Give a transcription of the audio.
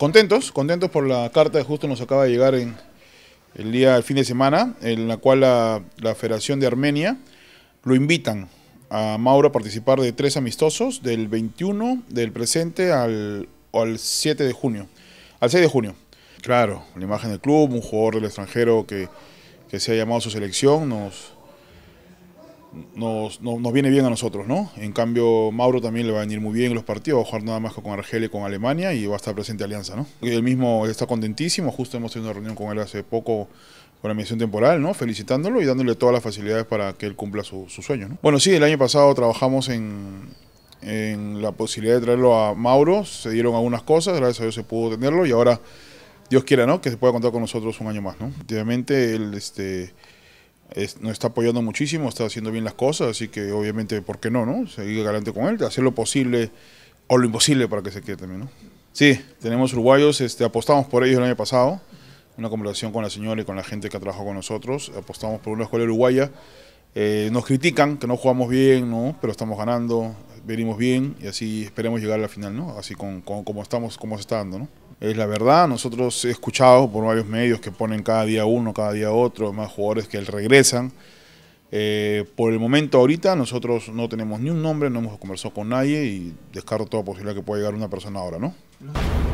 Contentos, contentos por la carta que justo nos acaba de llegar en el día, el fin de semana, en la cual la, Federación de Armenia lo invitan a Mauro a participar de tres amistosos del 21 del presente al, al 7 de junio, al 6 de junio. Claro, la imagen del club, un jugador del extranjero que, que se ha llamado a su selección, nos, nos, viene bien a nosotros, ¿no? En cambio, Mauro también le va a venir muy bien en los partidos, va a jugar nada más que con Argelia y con Alemania y va a estar presente Alianza, ¿no? Él mismo está contentísimo, justo hemos tenido una reunión con él hace poco con la misión temporal, ¿no? Felicitándolo y dándole todas las facilidades para que él cumpla su, sueño, ¿no? Bueno, sí, el año pasado trabajamos en, la posibilidad de traerlo a Mauro, se dieron algunas cosas, gracias a Dios se pudo tenerlo y ahora, Dios quiera, ¿no? Que se pueda contar con nosotros un año más, ¿no? Obviamente, él, este nos está apoyando muchísimo, está haciendo bien las cosas, así que obviamente, ¿por qué no? no? Seguir adelante con él, hacer lo posible o lo imposible para que se quede también. ¿no? Sí, tenemos uruguayos, este, apostamos por ellos el año pasado, una conversación con la señora y con la gente que ha trabajado con nosotros, apostamos por una escuela uruguaya. Eh, nos critican que no jugamos bien, ¿no? pero estamos ganando venimos bien y así esperemos llegar a la final, ¿no? Así con, como estamos, como se está dando, ¿no? Es la verdad, nosotros he escuchado por varios medios que ponen cada día uno, cada día otro, más jugadores que regresan. Eh, por el momento ahorita nosotros no tenemos ni un nombre, no hemos conversado con nadie y descarto toda posibilidad que pueda llegar una persona ahora, ¿no? no